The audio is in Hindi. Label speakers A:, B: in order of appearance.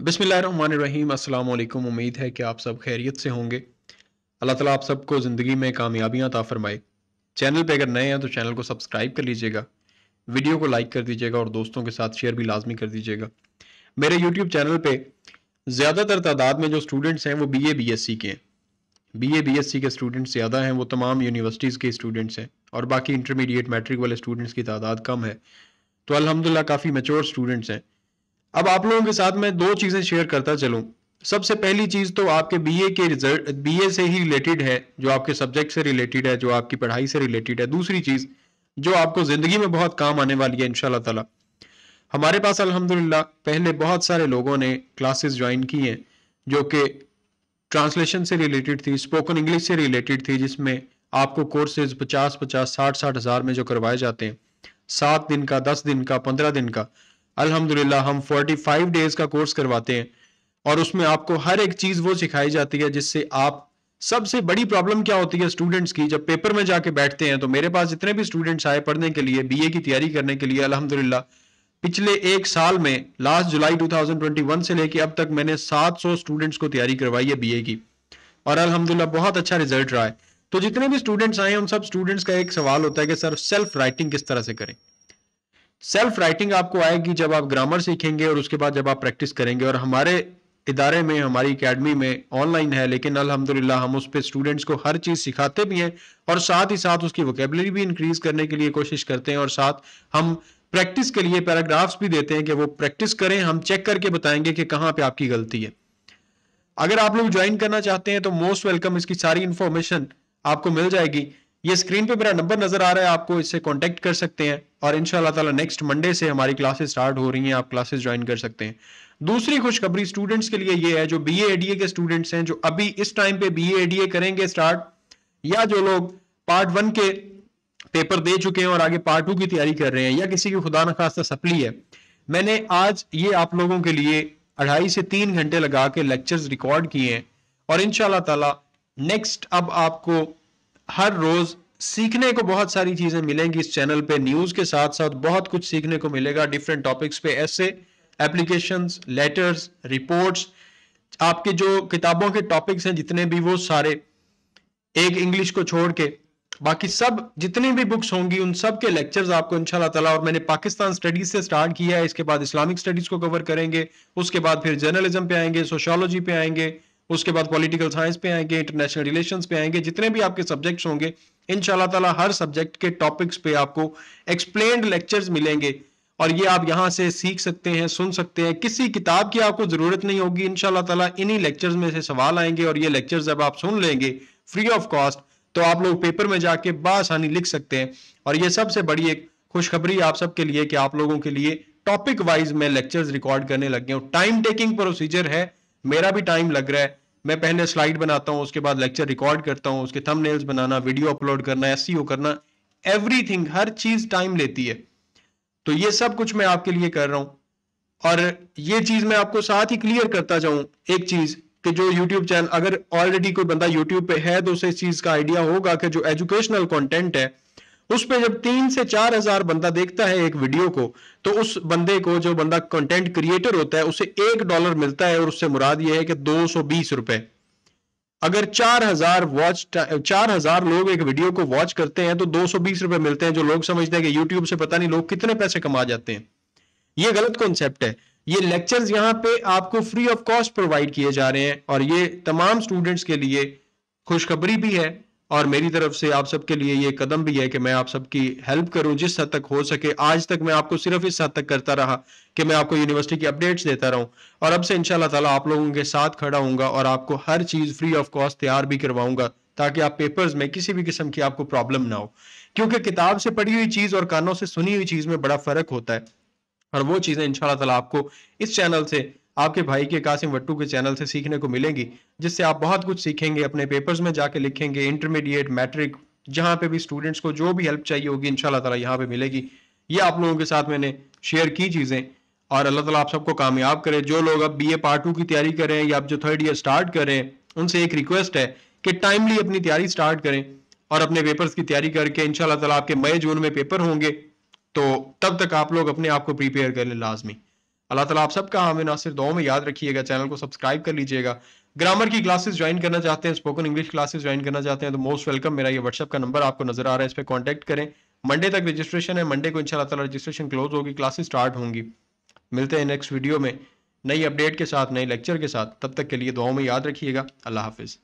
A: बिसमीम अल्लाम उम्मीद है कि आप सब खैरियत से होंगे अल्लाह ताला आप सबको ज़िंदगी में कामयाबियाँ अता फरमाए चैनल पे अगर नए हैं तो चैनल को सब्सक्राइब कर लीजिएगा वीडियो को लाइक कर दीजिएगा और दोस्तों के साथ शेयर भी लाजमी कर दीजिएगा मेरे यूट्यूब चैनल पे ज़्यादातर तादाद में जो स्टूडेंट्स हैं वो B A B S C के हैं B A B S C के स्टूडेंट्स ज़्यादा हैं वो तमाम यूनिवर्सिटीज़ के स्टूडेंट्स हैं और बाकी इंटरमीडिएट मैट्रिक वाले स्टूडेंट्स की तादाद कम है तो अलहमदिल्ला काफ़ी मेच्योर स्टूडेंट्स हैं अब आप लोगों के साथ मैं दो चीज़ें शेयर करता चलूँ सबसे पहली चीज़ तो आपके बीए के रिजल्ट बीए से ही रिलेटेड है जो आपके सब्जेक्ट से रिलेटेड है जो आपकी पढ़ाई से रिलेटेड है दूसरी चीज़ जो आपको ज़िंदगी में बहुत काम आने वाली है इन तला हमारे पास अल्हम्दुलिल्लाह पहले बहुत सारे लोगों ने क्लासेस ज्वाइन की हैं जो कि ट्रांसलेशन से रिलेटेड थी स्पोकन इंग्लिश से रिलेटेड थी जिसमें आपको कोर्सेज पचास पचास साठ साठ हज़ार में जो करवाए जाते हैं सात दिन का दस दिन का पंद्रह दिन का अल्हम्दुलिल्लाह हम 45 डेज का कोर्स करवाते हैं और उसमें आपको हर एक चीज वो सिखाई जाती है जिससे आप सबसे बड़ी प्रॉब्लम क्या होती है स्टूडेंट्स की जब पेपर में जाके बैठते हैं तो मेरे पास जितने भी स्टूडेंट्स आए पढ़ने के लिए बीए की तैयारी करने के लिए अल्हम्दुलिल्लाह पिछले एक साल में लास्ट जुलाई 2021 से लेके अब तक मैंने 700 स्टूडेंट्स को तैयारी करवाई है बीए की और अल्हम्दुलिल्लाह बहुत अच्छा रिजल्ट रहा है तो जितने भी स्टूडेंट्स आए उन सब स्टूडेंट्स का एक सवाल होता है कि सर सेल्फ राइटिंग किस तरह से करें सेल्फ राइटिंग आपको आएगी जब आप ग्रामर सीखेंगे और उसके बाद जब आप प्रैक्टिस करेंगे और हमारे इदारे में हमारी एकेडमी में ऑनलाइन है लेकिन अल्हम्दुलिल्लाह हम उस पर स्टूडेंट्स को हर चीज़ सिखाते भी हैं और साथ ही साथ उसकी वोकेबलरी भी इंक्रीज करने के लिए कोशिश करते हैं और साथ हम प्रैक्टिस के लिए पैराग्राफ्स भी देते हैं कि वो प्रैक्टिस करें हम चेक करके बताएंगे कि कहाँ पे आपकी गलती है अगर आप लोग ज्वाइन करना चाहते हैं तो मोस्ट वेलकम इसकी सारी इन्फॉर्मेशन आपको मिल जाएगी ये स्क्रीन पे मेरा नंबर नजर आ रहा है आपको इससे कांटेक्ट कर सकते हैं और इन ताला नेक्स्ट मंडे से हमारी क्लासेस स्टार्ट हो रही हैं आप क्लासेस ज्वाइन कर सकते हैं दूसरी खुशखबरी स्टूडेंट्स के लिए ये है जो बी एडीए के स्टूडेंट्स हैं जो अभी इस टाइम पे बी एडीए करेंगे स्टार्ट या जो लोग पार्ट वन के पेपर दे चुके हैं और आगे पार्ट टू की तैयारी कर रहे हैं या किसी की खुदा न खास्ता सप्ली है मैंने आज ये आप लोगों के लिए अढ़ाई से तीन घंटे लगा के लेक्चर्स रिकॉर्ड किए हैं और इन नेक्स्ट अब आपको हर रोज सीखने को बहुत सारी चीजें मिलेंगी इस चैनल पे न्यूज के साथ साथ बहुत कुछ सीखने को मिलेगा डिफरेंट टॉपिक्स पे ऐसे एप्लीकेशन लेटर्स रिपोर्ट्स आपके जो किताबों के टॉपिक्स हैं जितने भी वो सारे एक इंग्लिश को छोड़ के बाकी सब जितनी भी बुक्स होंगी उन सब के लेक्चर्स आपको इंशाल्लाह ताला और मैंने पाकिस्तान स्टडीज से स्टार्ट किया है इसके बाद इस्लामिक स्टडीज को कवर करेंगे उसके बाद फिर जर्नलिज्म पे आएंगे सोशोलॉजी पे आएंगे उसके बाद पॉलिटिकल साइंस पे आएंगे इंटरनेशनल रिलेशंस पे आएंगे जितने भी आपके सब्जेक्ट्स होंगे इन ताला हर सब्जेक्ट के टॉपिक्स पे आपको एक्सप्लेन लेक्चर्स मिलेंगे और ये आप यहाँ से सीख सकते हैं सुन सकते हैं किसी किताब की आपको ज़रूरत नहीं होगी इन तला इन्हीं लेक्चर्स में से सवाल आएंगे और ये लेक्चर्स जब आप सुन लेंगे फ्री ऑफ कॉस्ट तो आप लोग पेपर में जाके बासानी लिख सकते हैं और ये सबसे बड़ी एक खुशखबरी आप सबके लिए कि आप लोगों के लिए टॉपिक वाइज में लेक्चर्स रिकॉर्ड करने लग गया हूँ टाइम टेकिंग प्रोसीजर है मेरा भी टाइम लग रहा है मैं पहले स्लाइड बनाता हूँ उसके बाद लेक्चर रिकॉर्ड करता हूँ उसके थंबनेल्स बनाना वीडियो अपलोड करना एस e करना एवरीथिंग हर चीज टाइम लेती है तो ये सब कुछ मैं आपके लिए कर रहा हूँ और ये चीज मैं आपको साथ ही क्लियर करता जाऊं एक चीज कि जो YouTube चैनल अगर ऑलरेडी कोई बंदा YouTube पे है तो उसे इस चीज का आइडिया होगा कि जो एजुकेशनल कंटेंट है उस पर जब तीन से चार हजार बंदा देखता है एक वीडियो को तो उस बंदे को जो बंदा कंटेंट क्रिएटर होता है उसे एक डॉलर मिलता है और उससे मुराद ये है कि दो सौ बीस रुपए अगर चार हजार वॉच चार हजार लोग एक वीडियो को वॉच करते हैं तो दो सौ बीस रुपए मिलते हैं जो लोग समझते हैं कि यूट्यूब से पता नहीं लोग कितने पैसे कमा जाते हैं ये गलत कॉन्सेप्ट है ये लेक्चर्स यहाँ पे आपको फ्री ऑफ कॉस्ट प्रोवाइड किए जा रहे हैं और ये तमाम स्टूडेंट्स के लिए खुशखबरी भी है और मेरी तरफ से आप सबके लिए ये कदम भी है कि मैं आप सबकी हेल्प करूं जिस हद तक हो सके आज तक मैं आपको सिर्फ इस हद तक करता रहा कि मैं आपको यूनिवर्सिटी की अपडेट्स देता रहूं और अब से इंशाल्लाह ताला आप लोगों के साथ खड़ा हूंगा और आपको हर चीज़ फ्री ऑफ कॉस्ट तैयार भी करवाऊंगा ताकि आप पेपर्स में किसी भी किस्म की आपको प्रॉब्लम ना हो क्योंकि किताब से पढ़ी हुई चीज़ और कानों से सुनी हुई चीज़ में बड़ा फ़र्क होता है और वो चीज़ें इंशाल्लाह ताला आपको इस चैनल से आपके भाई के कासिम वट्टू के चैनल से सीखने को मिलेंगी जिससे आप बहुत कुछ सीखेंगे अपने पेपर्स में जाके लिखेंगे इंटरमीडिएट मैट्रिक जहाँ पे भी स्टूडेंट्स को जो भी हेल्प चाहिए होगी इनशाला तला यहाँ पे मिलेगी ये आप लोगों के साथ मैंने शेयर की चीज़ें और अल्लाह ताला आप सबको कामयाब करे जो लोग अब ए पार्ट टू की तैयारी करें या अब जो थर्ड ईयर स्टार्ट करें उनसे एक रिक्वेस्ट है कि टाइमली अपनी तैयारी स्टार्ट करें और अपने पेपर्स की तैयारी करके इनशाला तला आपके मई जून में पेपर होंगे तो तब तक आप लोग अपने आप को प्रिपेयर कर लें लाजमी अल्लाह तला आप सबका हमें नासिर दो में याद रखिएगा चैनल को सब्सक्राइब कर लीजिएगा ग्रामर की क्लासेस ज्वाइन करना चाहते हैं स्पोकन इंग्लिश क्लासेस ज्वाइन करना चाहते हैं तो मोस्ट वेलकम मेरा ये व्हाट्सअप का नंबर आपको नजर आ रहा है इस पर कॉन्टैक्ट करें मंडे तक रजिस्ट्रेशन है मंडे को इंशाल्लाह शाला रजिस्ट्रेशन क्लोज होगी क्लासेस स्टार्ट होंगी मिलते हैं नेक्स्ट वीडियो में नई अपडेट के साथ नए लेक्चर के साथ तब तक के लिए दुआओं में याद रखिएगा अल्लाह हाफिज़